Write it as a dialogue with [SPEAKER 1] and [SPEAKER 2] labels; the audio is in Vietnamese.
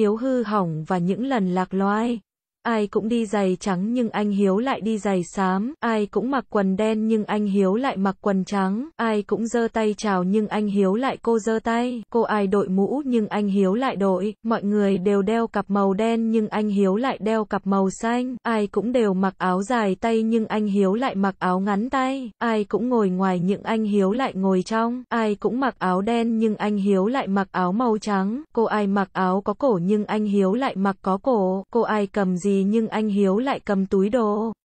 [SPEAKER 1] hiếu hư hỏng và những lần lạc loai ai cũng đi giày trắng nhưng anh Hiếu lại đi giày xám, ai cũng mặc quần đen nhưng anh Hiếu lại mặc quần trắng, ai cũng giơ tay chào nhưng anh Hiếu lại cô giơ tay, cô ai đội mũ nhưng anh Hiếu lại đội, mọi người đều đeo cặp màu đen nhưng anh Hiếu lại đeo cặp màu xanh, ai cũng đều mặc áo dài tay nhưng anh Hiếu lại mặc áo ngắn tay, ai cũng ngồi ngoài nhưng anh Hiếu lại ngồi trong, ai cũng mặc áo đen nhưng anh Hiếu lại mặc áo màu trắng, cô ai mặc áo có cổ nhưng anh Hiếu lại mặc có cổ, cô ai cầm gì nhưng anh Hiếu lại cầm túi đồ.